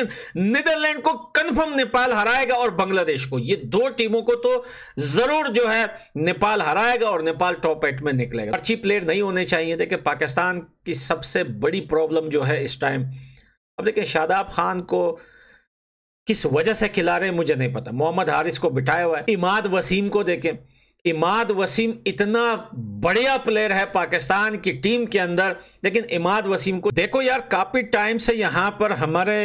Netherlands को confirm Nepal हराएगा और बांग्लादेश को ये दो टीमों को तो जरूर जो है नेपाल हराएगा और नेपाल टॉप एट में निकलेगा अच्छी प्लेयर नहीं होने चाहिए देखिए पाकिस्तान की सबसे बड़ी प्रॉब्लम जो है इस टाइम अब देखिए शादाब खान को किस वजह से खिला रहे मुझे नहीं पता मोहम्मद हारिस को बिठाया हुआ है इमाद वसीम को देखें इमाद वसीम इतना बढ़िया प्लेयर है पाकिस्तान की टीम के अंदर लेकिन इमाद वसीम को देखो यार काफ़ी टाइम से यहां पर हमारे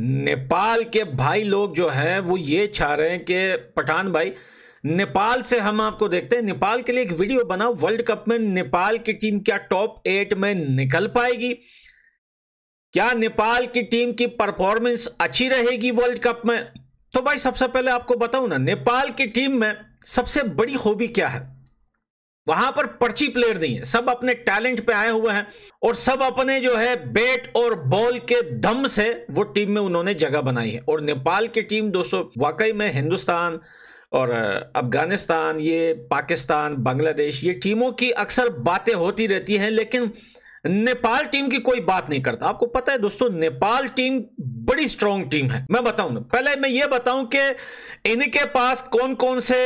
नेपाल के भाई लोग जो है वो ये चाह रहे हैं कि पठान भाई नेपाल से हम आपको देखते हैं नेपाल के लिए एक वीडियो बना वर्ल्ड कप में नेपाल की टीम क्या टॉप एट में निकल पाएगी क्या नेपाल की टीम की परफॉर्मेंस अच्छी रहेगी वर्ल्ड कप में तो भाई सबसे पहले आपको बताऊं ना नेपाल की टीम में सबसे बड़ी हॉबी क्या है वहां पर पर्ची प्लेयर नहीं है सब अपने टैलेंट पे आए हुए हैं और सब अपने जो है बैट और बॉल के दम से वो टीम में उन्होंने जगह बनाई है और नेपाल की टीम दोस्तों वाकई में हिंदुस्तान और अफगानिस्तान ये पाकिस्तान बांग्लादेश ये टीमों की अक्सर बातें होती रहती हैं लेकिन नेपाल टीम की कोई बात नहीं करता आपको पता है दोस्तों नेपाल टीम बड़ी स्ट्रांग टीम है मैं बताऊं पहले मैं ये बताऊं कि इनके पास कौन कौन से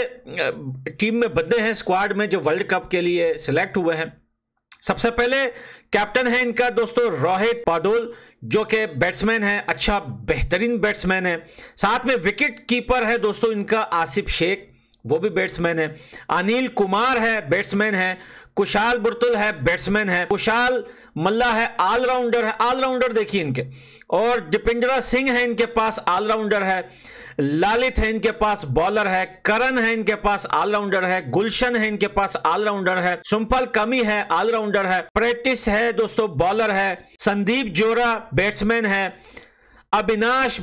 टीम में बदले हैं स्क्वाड में जो वर्ल्ड कप के लिए सिलेक्ट हुए हैं सबसे पहले कैप्टन है इनका दोस्तों रोहित पाडोल जो कि बैट्समैन है अच्छा बेहतरीन बैट्समैन है साथ में विकेट कीपर है दोस्तों इनका आसिफ शेख वो भी बैट्समैन है अनिल कुमार है बैट्समैन है कुशाल बुरतुल है बैट्समैन है कुशाल मल्ला है ऑलराउंडर है ऑलराउंडर देखिए इनके और दीपेंद्रा सिंह है इनके पास ऑलराउंडर है लालित है इनके पास बॉलर है करण है इनके पास ऑलराउंडर है गुलशन है इनके पास ऑलराउंडर है सुम्पल कमी है ऑलराउंडर है प्रैक्टिस है दोस्तों बॉलर है संदीप जोरा बैट्समैन है अविनाश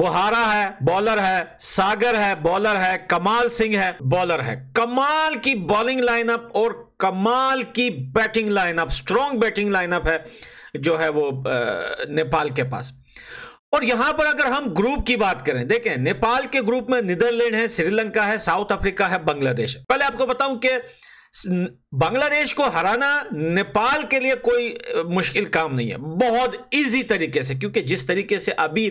बुहारा है बॉलर है सागर है बॉलर है कमाल सिंह है बॉलर है कमाल की बॉलिंग लाइनअप और कमाल की batting lineup strong batting lineup है जो है वो नेपाल के पास और यहां पर अगर हम ग्रुप की बात करें देखें नेपाल के ग्रुप में नीदरलैंड है श्रीलंका है साउथ अफ्रीका है बांग्लादेश पहले आपको बताऊं कि बांग्लादेश को हराना नेपाल के लिए कोई मुश्किल काम नहीं है बहुत इजी तरीके से क्योंकि जिस तरीके से अभी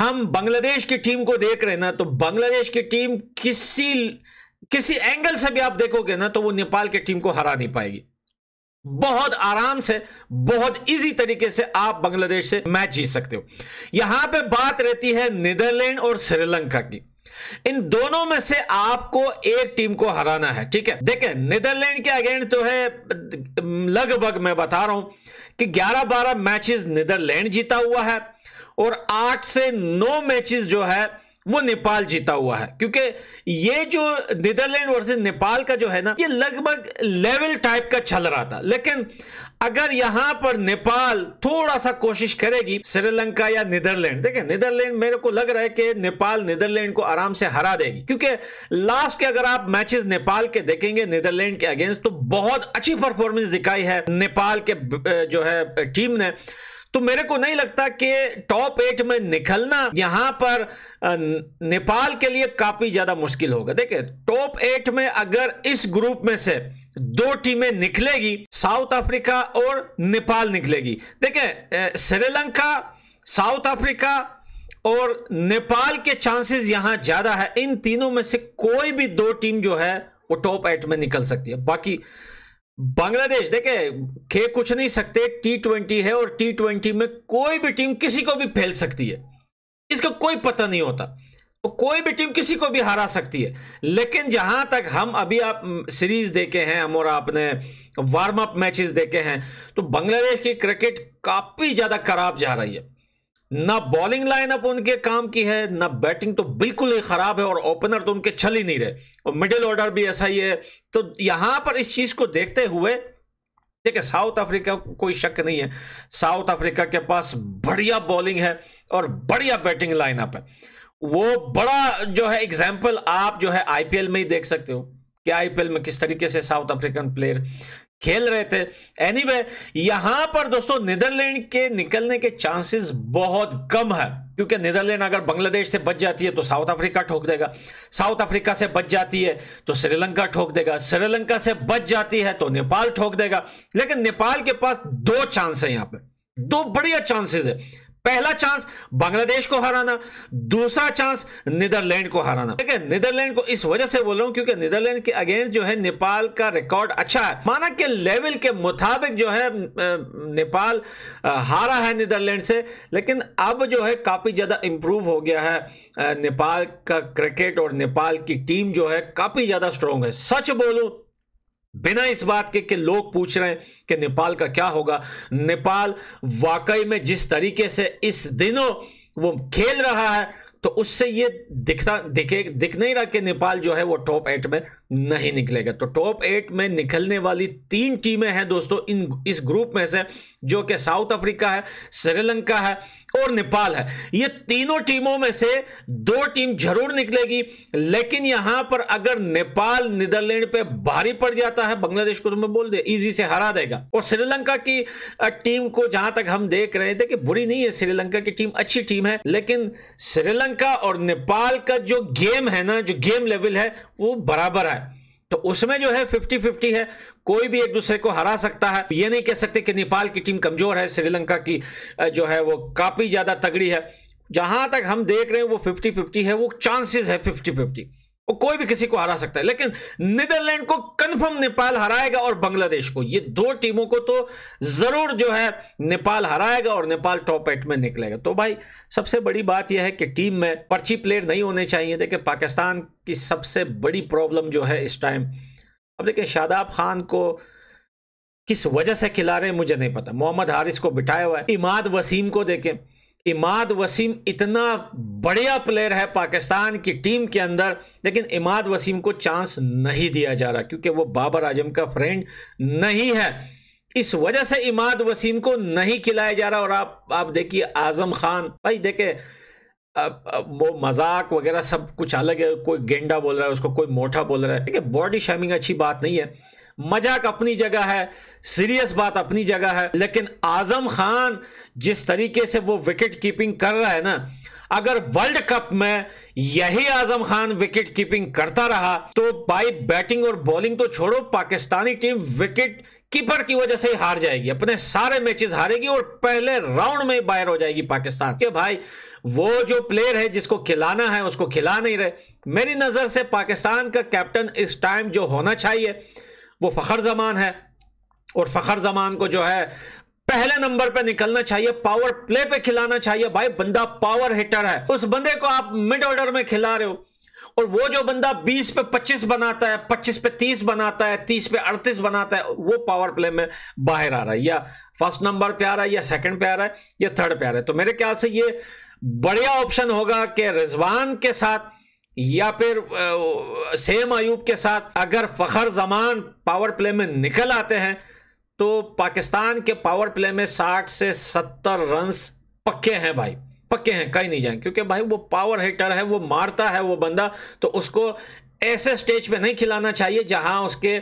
हम बांग्लादेश की टीम को देख रहे हैं ना तो बांग्लादेश की टीम किसी किसी एंगल से भी आप देखोगे ना तो वो नेपाल की टीम को हरा नहीं पाएगी बहुत आराम से बहुत इजी तरीके से आप बांग्लादेश से मैच जीत सकते हो यहां पे बात रहती है नीदरलैंड और श्रीलंका की इन दोनों में से आपको एक टीम को हराना है ठीक है देखें नीदरलैंड के अगेंस्ट तो है लगभग मैं बता रहा हूं कि 11-12 मैचेस नीदरलैंड जीता हुआ है और आठ से नौ मैचेस जो है वो नेपाल जीता हुआ है क्योंकि ये जो नीदरलैंड वर्सेस नेपाल का जो है ना ये लगभग लेवल टाइप का चल रहा था लेकिन अगर यहां पर नेपाल थोड़ा सा कोशिश करेगी श्रीलंका या नीदरलैंड देखें नीदरलैंड मेरे को लग रहा है कि नेपाल नीदरलैंड को आराम से हरा देगी क्योंकि लास्ट के अगर आप मैचेस नेपाल के देखेंगे नीदरलैंड के अगेंस्ट तो बहुत अच्छी परफॉर्मेंस दिखाई है नेपाल के जो है टीम ने तो मेरे को नहीं लगता कि टॉप एट में निकलना यहां पर नेपाल के लिए काफी ज्यादा मुश्किल होगा देखिए टॉप एट में अगर इस ग्रुप में से दो टीमें निकलेगी साउथ अफ्रीका और नेपाल निकलेगी देखिए श्रीलंका साउथ अफ्रीका और नेपाल के चांसेस यहां ज्यादा है इन तीनों में से कोई भी दो टीम जो है वो टॉप एट में निकल सकती है बाकी बांग्लादेश देखे खे कुछ नहीं सकते टी ट्वेंटी है और टी ट्वेंटी में कोई भी टीम किसी को भी फैल सकती है इसका कोई पता नहीं होता तो कोई भी टीम किसी को भी हरा सकती है लेकिन जहां तक हम अभी आप सीरीज देखे हैं हम और आपने वार्म अप मैचेस देखे हैं तो बांग्लादेश की क्रिकेट काफी ज्यादा खराब जा रही है ना बॉलिंग लाइनअप उनके काम की है ना बैटिंग तो बिल्कुल ही खराब है और ओपनर तो उनके छल ही नहीं रहे और मिडिल ऑर्डर भी ऐसा ही है तो यहां पर इस चीज को देखते हुए देखिए साउथ अफ्रीका कोई शक नहीं है साउथ अफ्रीका के पास बढ़िया बॉलिंग है और बढ़िया बैटिंग लाइनअप है वो बड़ा जो है एग्जाम्पल आप जो है आईपीएल में ही देख सकते हो कि आईपीएल में किस तरीके से साउथ अफ्रीकन प्लेयर खेल रहे थे एनी anyway, यहां पर दोस्तों नीदरलैंड के निकलने के चांसेस बहुत कम है क्योंकि नीदरलैंड अगर बांग्लादेश से बच जाती है तो साउथ अफ्रीका ठोक देगा साउथ अफ्रीका से बच जाती है तो श्रीलंका ठोक देगा श्रीलंका से बच जाती है तो नेपाल ठोक देगा लेकिन नेपाल के पास दो चांस है यहां पर दो बढ़िया चांसेस है पहला चांस बांग्लादेश को हराना दूसरा चांस नीदरलैंड को हराना ठीक है नीदरलैंड को इस वजह से बोल रहा हूं क्योंकि नीदरलैंड के अगेंस्ट जो है नेपाल का रिकॉर्ड अच्छा है माना के लेवल के मुताबिक जो है नेपाल हारा है नीदरलैंड से लेकिन अब जो है काफी ज्यादा इंप्रूव हो गया है नेपाल का क्रिकेट और नेपाल की टीम जो है काफी ज्यादा स्ट्रॉन्ग है सच बोलू बिना इस बात के कि लोग पूछ रहे हैं कि नेपाल का क्या होगा नेपाल वाकई में जिस तरीके से इस दिनों वो खेल रहा है तो उससे ये दिखता दिखे दिख नहीं रहा कि नेपाल जो है वो टॉप एट में नहीं निकलेगा तो टॉप एट में निकलने वाली तीन टीमें हैं दोस्तों इन इस ग्रुप में से जो कि साउथ अफ्रीका है श्रीलंका है और नेपाल है ये तीनों टीमों में से दो टीम जरूर निकलेगी लेकिन यहां पर अगर नेपाल नीदरलैंड पे भारी पड़ जाता है बांग्लादेश को तो मैं बोल दे इजी से हरा देगा और श्रीलंका की टीम को जहां तक हम देख रहे थे कि बुरी नहीं है श्रीलंका की टीम अच्छी टीम है लेकिन श्रीलंका और नेपाल का जो गेम है ना जो गेम लेवल है वो बराबर है तो उसमें जो है फिफ्टी फिफ्टी है कोई भी एक दूसरे को हरा सकता है ये नहीं कह सकते कि नेपाल की टीम कमजोर है श्रीलंका की जो है वो काफ़ी ज़्यादा तगड़ी है जहां तक हम देख रहे हैं वो फिफ्टी फिफ्टी है वो चांसेस है फिफ्टी फिफ्टी वो कोई भी किसी को हरा सकता है लेकिन नीदरलैंड को कंफर्म नेपाल हराएगा और बांग्लादेश को ये दो टीमों को तो जरूर जो है नेपाल हराएगा और नेपाल टॉप एट में निकलेगा तो भाई सबसे बड़ी बात यह है कि टीम में पर्ची प्लेयर नहीं होने चाहिए देखिए पाकिस्तान की सबसे बड़ी प्रॉब्लम जो है इस टाइम अब देखिए शादाब खान को किस वजह से खिला रहे हैं मुझे नहीं पता मोहम्मद हारिस को बिठाया हुआ है इमाद वसीम को देखें इमाद वसीम इतना बढ़िया प्लेयर है पाकिस्तान की टीम के अंदर लेकिन इमाद वसीम को चांस नहीं दिया जा रहा क्योंकि वो बाबर आजम का फ्रेंड नहीं है इस वजह से इमाद वसीम को नहीं खिलाया जा रहा और आप आप देखिए आजम खान भाई देखे वो मजाक वगैरह सब कुछ अलग है कोई गेंडा बोल रहा है उसको कोई मोटा बोल रहा है देखिए बॉडी शेमिंग अच्छी बात नहीं है मजाक अपनी जगह है सीरियस बात अपनी जगह है लेकिन आजम खान जिस तरीके से वो विकेट कीपिंग कर रहा है ना अगर वर्ल्ड कप में यही आजम खान विकेट कीपिंग करता रहा तो भाई बैटिंग और बॉलिंग तो छोड़ो पाकिस्तानी टीम विकेट कीपर की वजह से ही हार जाएगी अपने सारे मैचेस हारेगी और पहले राउंड में ही बाहर हो जाएगी पाकिस्तान के भाई वो जो प्लेयर है जिसको खिलाना है उसको खिला नहीं रहे मेरी नजर से पाकिस्तान का कैप्टन इस टाइम जो होना चाहिए वो फ़खर जमान है और फ़खर जमान को जो है पहले नंबर पे निकलना चाहिए पावर प्ले पे खिलाना चाहिए भाई बंदा पावर हिटर है उस बंदे को आप मिड ऑर्डर में खिला रहे हो और वो जो बंदा 20 पे 25 बनाता है 25 पे 30 बनाता है 30 पे 38 बनाता है वो पावर प्ले में बाहर आ रहा है या फर्स्ट नंबर पे आ रहा है या सेकंड पे आ रहा है या थर्ड पे आ रहा है तो मेरे ख्याल से ये बढ़िया ऑप्शन होगा कि रिजवान के साथ या फिर सेम अयूब के साथ अगर फ़खर जमान पावर प्ले में निकल आते हैं तो पाकिस्तान के पावर प्ले में 60 से 70 रन्स पक्के हैं भाई पक्के हैं कहीं नहीं जाएंगे क्योंकि भाई वो पावर हिटर है वो मारता है वो बंदा तो उसको ऐसे स्टेज पे नहीं खिलाना चाहिए जहां उसके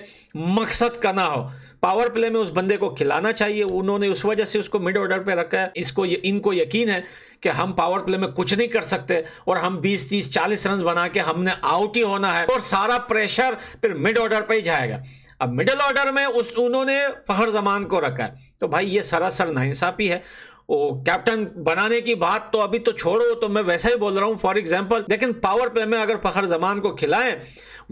मकसद का ना हो पावर प्ले में उस बंदे को खिलाना चाहिए उन्होंने उस वजह से उसको मिड ऑर्डर पे रखा है इसको इनको यकीन है कि हम पावर प्ले में कुछ नहीं कर सकते और हम 20 30 40 रन बना के हमने आउट ही होना है और सारा प्रेशर फिर मिड ऑर्डर पर ही जाएगा अब मिडिल ऑर्डर में उस उन्होंने फहर जमान को रखा है तो भाई ये सरासर नाइंसाफी है ओ कैप्टन बनाने की बात तो अभी तो छोड़ो तो मैं वैसा ही बोल रहा हूं फॉर एग्जाम्पल लेकिन पावर प्ले में अगर फखर जमान को खिलाएं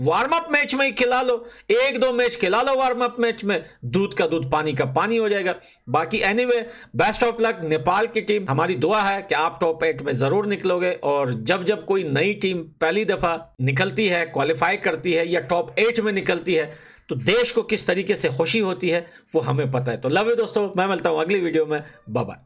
वार्म अप मैच में ही खिला लो एक दो मैच खिला लो वार्म अप मैच में दूध का दूध पानी का पानी हो जाएगा बाकी any best of luck Nepal की टीम हमारी दुआ है कि आप टॉप एट में जरूर निकलोगे और जब जब कोई नई टीम पहली दफा निकलती है क्वालिफाई करती है या टॉप एट में निकलती है तो देश को किस तरीके से खुशी होती है वो हमें पता है तो लव यू दोस्तों मैं मिलता हूँ अगली वीडियो में बाय